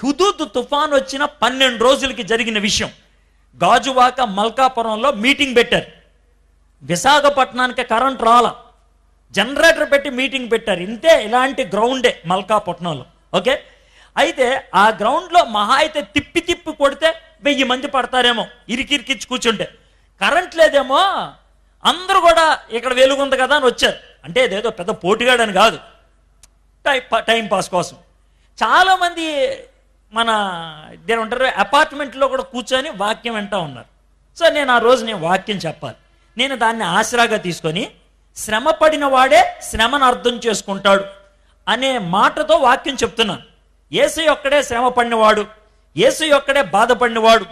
Hudhud తుఫాన్ వచ్చిన పన్నెండు రోజులకి జరిగిన విషయం గాజువాక మల్కాపురంలో మీటింగ్ పెట్టారు విశాఖపట్నానికి కరెంట్ రాల జనరేటర్ పెట్టి మీటింగ్ పెట్టారు ఇంతే ఇలాంటి గ్రౌండే మల్కాపట్నంలో ఓకే అయితే ఆ గ్రౌండ్లో మహా అయితే తిప్పి తిప్పి కొడితే వెయ్యి మంది పడతారేమో ఇరికిరికిచ్చి కూర్చుంటే కరెంట్ లేదేమో అందరూ కూడా ఇక్కడ వెలుగుంది కదా అని వచ్చారు అంటే ఇదేదో పెద్ద పోటీగాడని కాదు టైం టైం పాస్ కోసం చాలామంది మన దేని అపార్ట్మెంట్లో కూడా కూర్చొని వాక్యం వింటూ ఉన్నారు సో నేను ఆ రోజు నేను వాక్యం చెప్పాలి నేను దాన్ని ఆసరాగా తీసుకొని శ్రమ పడిన వాడే శ్రమను అర్థం చేసుకుంటాడు అనే మాటతో వాక్యం చెప్తున్నాను ఏసు ఒక్కడే శ్రమ పడినవాడు ఏసు ఒక్కడే బాధపడినవాడు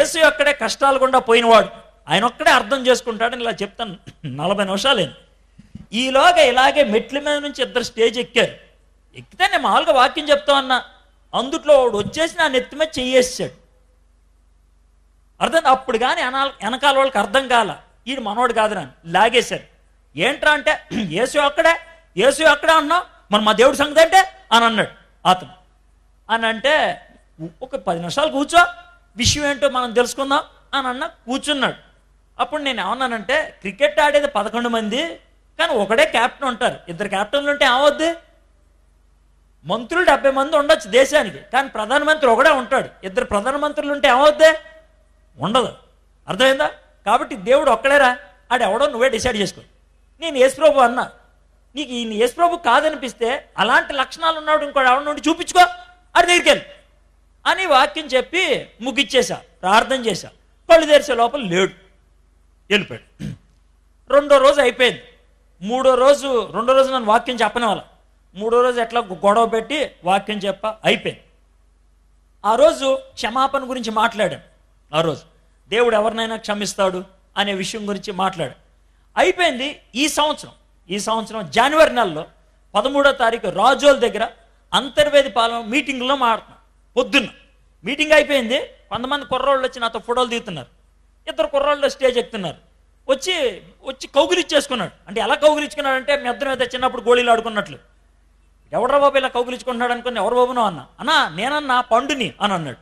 ఏసు ఒక్కడే కష్టాలు గుండా పోయినవాడు ఆయన ఒక్కడే అర్థం చేసుకుంటాడని ఇలా చెప్తాను నలభై నిమిషాలేను ఈలోగా ఇలాగే మెట్ల మీద నుంచి ఇద్దరు స్టేజ్ ఎక్కారు ఎక్కితే నేను మామూలుగా వాక్యం చెప్తా ఉన్నా అందుట్లో వాడు వచ్చేసి నా నెత్తిమ చెయ్యేసాడు అర్థం అప్పుడు కానీ ఎనాల వెనకాల వాళ్ళకి అర్థం కాల ఈడు మనోడు కాదు లాగేశారు ఏంట్రా అంటే యేసు అక్కడే యేసు అక్కడే అన్నా మరి మా దేవుడు సంగతి అంటే అని అన్నాడు అతను అని అంటే ఒక పది నిమిషాలు కూర్చో విషయం ఏంటో మనం తెలుసుకుందాం అని అన్న కూర్చున్నాడు అప్పుడు నేను ఏమన్నానంటే క్రికెట్ ఆడేది పదకొండు మంది కానీ ఒకడే క్యాప్టెన్ ఉంటారు ఇద్దరు క్యాప్టెన్లు ఉంటే ఏమవుద్ది మంత్రులు డెబ్బై మంది ఉండొచ్చు దేశానికి కానీ ప్రధానమంత్రి ఒకడే ఉంటాడు ఇద్దరు ప్రధానమంత్రులు ఉంటే ఏమవుద్ది ఉండదు అర్థమైందా కాబట్టి దేవుడు ఒక్కడేరా ఆడు ఎవడో నువ్వే డిసైడ్ చేసుకో నేను యేసుప్రభు అన్నా నీకు ఈయన యేసుప్రభు కాదనిపిస్తే అలాంటి లక్షణాలు ఉన్నాడు ఇంకోటి ఎవడ నుండి చూపించుకో అది దగ్గరికి వెళ్ళి అని వాక్యం చెప్పి ముగిచ్చేశా ప్రార్థన చేశా పళ్ళు తెరిచే లోపల లేడు వెళ్ళిపోయాడు రెండో రోజు అయిపోయింది మూడో రోజు రెండో రోజు నన్ను వాక్యం చెప్పని వాళ్ళ మూడో రోజు ఎట్లా గొడవ పెట్టి వాక్యం చెప్ప అయిపోయింది ఆ రోజు క్షమాపణ గురించి మాట్లాడాడు ఆ రోజు దేవుడు ఎవరినైనా క్షమిస్తాడు అనే విషయం గురించి మాట్లాడాం అయిపోయింది ఈ సంవత్సరం ఈ సంవత్సరం జనవరి నెలలో పదమూడో తారీఖు రాజోల దగ్గర అంతర్వేది పాలన మీటింగ్లో మాట్లాడుతున్నాం పొద్దున్న మీటింగ్ అయిపోయింది కొంతమంది కుర్రోళ్ళు వచ్చి నాతో ఫోటోలు దిగుతున్నారు ఇద్దరు కుర్రోళ్ళు స్టేజ్ ఎక్కుతున్నారు వచ్చి వచ్చి కౌగులిచ్చేసుకున్నాడు అంటే ఎలా కౌగులిచ్చుకున్నాడు అంటే మీ మీద అయితే చిన్నప్పుడు గోళీలు ఆడుకున్నట్లు ఎవడ్ర బాబు ఇలా కౌగులించుకుంటున్నాడు అనుకుని ఎవరు బాబును అన్న అన్నా నేనన్నా పండుని అని అన్నాడు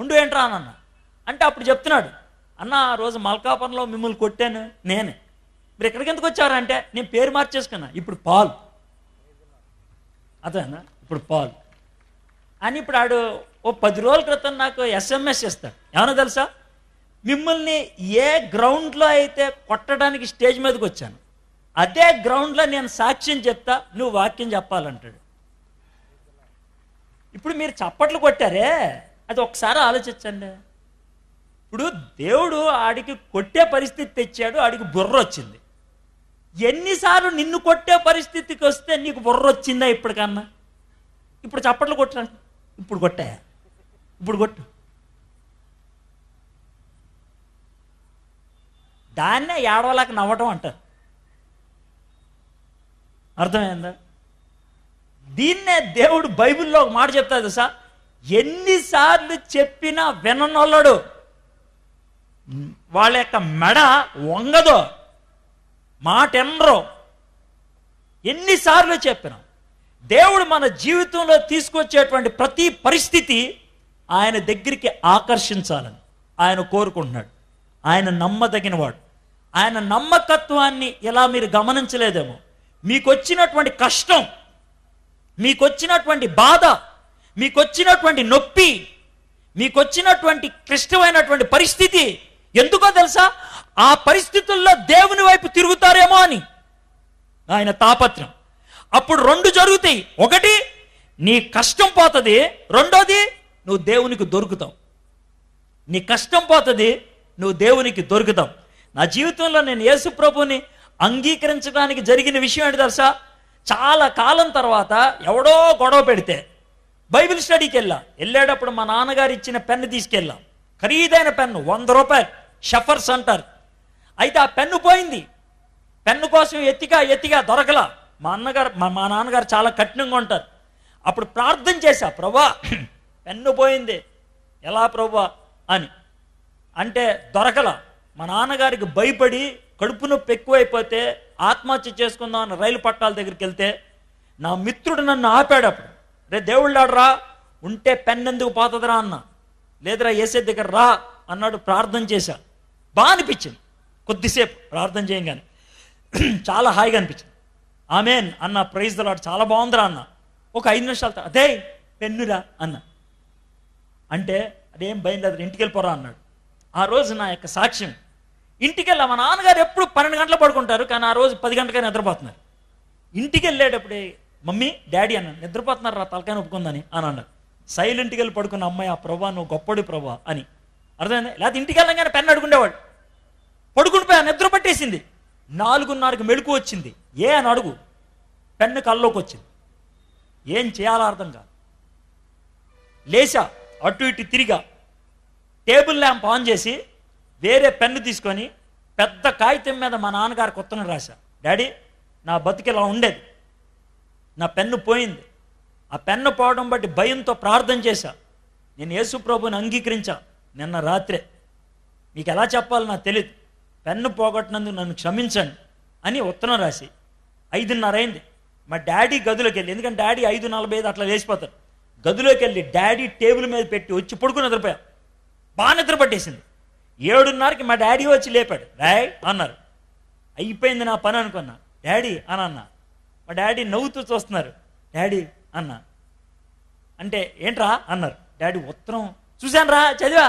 ఉండు ఏంట్రా అని అన్న అంటే అప్పుడు చెప్తున్నాడు అన్న ఆ రోజు మల్కాపురంలో మిమ్మల్ని కొట్టాను నేనే మీరు ఎక్కడికి ఎందుకు వచ్చారంటే నేను పేరు మార్చేసుకున్నా ఇప్పుడు పాల్ అదేనా ఇప్పుడు పాల్ అని ఇప్పుడు ఆడు ఓ పది రోజుల క్రితం నాకు ఎస్ఎంఎస్ ఇస్తాడు ఏమన్నా తెలుసా మిమ్మల్ని ఏ గ్రౌండ్లో అయితే కొట్టడానికి స్టేజ్ మీదకి వచ్చాను అదే గ్రౌండ్లో నేను సాక్ష్యం చెప్తా నువ్వు వాక్యం చెప్పాలంటాడు ఇప్పుడు మీరు చప్పట్లు కొట్టారే అది ఒకసారి ఆలోచించండి ఇప్పుడు దేవుడు ఆడికి కొట్టే పరిస్థితి తెచ్చాడు ఆడికి బుర్ర వచ్చింది ఎన్నిసార్లు నిన్ను కొట్టే పరిస్థితికి వస్తే నీకు బుర్ర వచ్చిందా ఇప్పటికన్నా ఇప్పుడు చప్పట్లు కొట్టాను ఇప్పుడు కొట్టా ఇప్పుడు కొట్టు దాన్నే ఏడవలేక నవ్వటం అంటారు అర్థమైందా దీన్నే దేవుడు బైబిల్లో ఒక మాట చెప్తాడు సార్ ఎన్నిసార్లు చెప్పినా విననొల్లడు వాళ్ళ యొక్క మెడ వంగదు మాట ఎన్నరు ఎన్నిసార్లు చెప్పినా దేవుడు మన జీవితంలో తీసుకొచ్చేటువంటి ప్రతి పరిస్థితి ఆయన దగ్గరికి ఆకర్షించాలని ఆయన కోరుకుంటున్నాడు ఆయన నమ్మదగినవాడు ఆయన నమ్మకత్వాన్ని ఎలా మీరు గమనించలేదేమో మీకొచ్చినటువంటి కష్టం మీకొచ్చినటువంటి బాధ మీకొచ్చినటువంటి నొప్పి మీకొచ్చినటువంటి క్లిష్టమైనటువంటి పరిస్థితి ఎందుకో తెలుసా ఆ పరిస్థితుల్లో దేవుని వైపు తిరుగుతారేమో అని ఆయన తాపత్రం అప్పుడు రెండు జరుగుతాయి ఒకటి నీ కష్టం పోతుంది రెండోది నువ్వు దేవునికి దొరుకుతావు నీ కష్టం పోతుంది నువ్వు దేవునికి దొరుకుతావు నా జీవితంలో నేను యేసు ప్రభుని అంగీకరించడానికి జరిగిన విషయం ఏంటి తెలుసా చాలా కాలం తర్వాత ఎవడో గొడవ పెడితే బైబిల్ స్టడీకి వెళ్ళా వెళ్ళేటప్పుడు మా నాన్నగారు ఇచ్చిన పెన్ను తీసుకెళ్ళాం ఖరీదైన పెన్ను వంద రూపాయలు షఫర్స్ అంటారు అయితే ఆ పెన్ను పోయింది పెన్ను కోసం ఎత్తిగా ఎత్తిగా దొరకలా మా అన్నగారు మా మా నాన్నగారు చాలా కఠినంగా ఉంటారు అప్పుడు ప్రార్థన చేశా ప్రభా పెన్ను పోయింది ఎలా ప్రభా అని అంటే దొరకల మా నాన్నగారికి భయపడి కడుపు నొప్పి ఎక్కువైపోతే ఆత్మహత్య చేసుకుందాం అని రైలు పట్టాల దగ్గరికి వెళ్తే నా మిత్రుడు నన్ను ఆపాడు అప్పుడు రే దేవుళ్ళాడరా ఉంటే పెన్నెందుకు పోతుందిరా అన్న లేదురా ఏసే దగ్గర రా అన్నాడు ప్రార్థన చేశా బాగా అనిపించింది కొద్దిసేపు ప్రార్థన చేయగానే చాలా హాయిగా అనిపించింది ఆమెన్ అన్న ప్రైజ్ దలాడు చాలా బాగుందిరా అన్న ఒక ఐదు నిమిషాలు అదే పెన్నురా అన్న అంటే అదేం భయం లేదు ఇంటికి వెళ్ళిపోరా అన్నాడు ఆ రోజు నా యొక్క సాక్ష్యం ఇంటికి వెళ్ళా మా నాన్నగారు ఎప్పుడు పన్నెండు గంటలు పడుకుంటారు కానీ ఆ రోజు పది గంటలకే నిద్రపోతున్నారు ఇంటికి వెళ్ళేటప్పుడే మమ్మీ డాడీ అన్న నిద్రపోతున్నారు రా తలకాయ ఒప్పుకుందని అని అన్నాడు సైలెంట్కి వెళ్ళి పడుకున్న అమ్మాయి ఆ ప్రభా నువ్వు గొప్పడి ప్రభా అని అర్థమైంది లేకపోతే ఇంటికి వెళ్ళంగానే పెన్ను అడుగుండేవాడు పడుకుండిపోయా నిద్ర పట్టేసింది నాలుగున్నరకు మెళుకు వచ్చింది ఏ అని అడుగు పెన్ను కల్లోకి వచ్చింది ఏం చేయాలో అర్థం కాదు లేచా అటు ఇటు తిరిగా టేబుల్ ల్యాంప్ ఆన్ చేసి వేరే పెన్ను తీసుకొని పెద్ద కాగితం మీద మా నాన్నగారు కొత్తను రాశా డాడీ నా బతుకు ఇలా ఉండేది నా పెన్ను పోయింది ఆ పెన్ను పోవడం బట్టి భయంతో ప్రార్థన చేశా నేను యేసు ప్రభుని అంగీకరించా నిన్న రాత్రే మీకు ఎలా చెప్పాలో నాకు తెలియదు పెన్ను పోగొట్టినందుకు నన్ను క్షమించండి అని ఉత్తరం రాసి ఐదున్నర అయింది మా డాడీ గదిలోకి వెళ్ళి ఎందుకంటే డాడీ ఐదు నలభై ఐదు అట్లా లేచిపోతారు గదిలోకి వెళ్ళి డాడీ టేబుల్ మీద పెట్టి వచ్చి పడుకుని నిద్రపోయా బాగా నిద్రపట్టేసింది ఏడున్నరకి మా డాడీ వచ్చి లేపాడు రాయ్ అన్నారు అయిపోయింది నా పని అనుకున్నా డాడీ అని అన్న మా డాడీ నవ్వుతూ చూస్తున్నారు డాడీ అన్న అంటే ఏంట్రా అన్నారు డాడీ ఉత్తరం చూశాను రా చదివా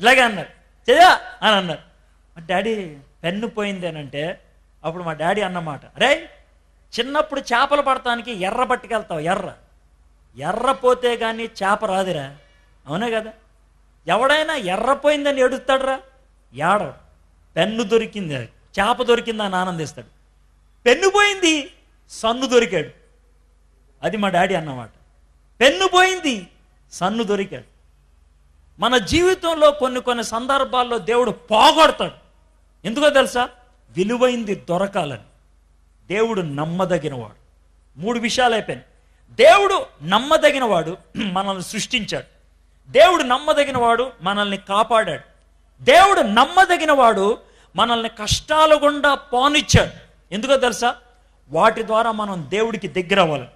ఇలాగే అన్నారు చదివా అని అన్నారు మా డాడీ పెన్ను పోయింది అని అంటే అప్పుడు మా డాడీ అన్నమాట అరే చిన్నప్పుడు చేపలు పడటానికి ఎర్ర పట్టుకెళ్తావు ఎర్ర ఎర్ర పోతే కానీ చేప రాదురా అవునా కదా ఎవడైనా ఎర్రపోయిందని ఏడుస్తాడరా ఏడవడు పెన్ను దొరికింది చేప దొరికింది అని ఆనందిస్తాడు పెన్ను పోయింది సన్ను దొరికాడు అది మా డాడీ అన్నమాట పెన్ను పోయింది సన్ను దొరికాడు మన జీవితంలో కొన్ని కొన్ని సందర్భాల్లో దేవుడు పోగొడతాడు ఎందుకో తెలుసా విలువైంది దొరకాలని దేవుడు నమ్మదగినవాడు మూడు విషయాలు అయిపోయినాయి దేవుడు నమ్మదగినవాడు మనల్ని సృష్టించాడు దేవుడు నమ్మదగిన వాడు మనల్ని కాపాడాడు దేవుడు నమ్మదగిన వాడు మనల్ని కష్టాల గుండా పోనిచ్చాడు ఎందుకో తెలుసా వాటి ద్వారా మనం దేవుడికి దగ్గర అవ్వాలి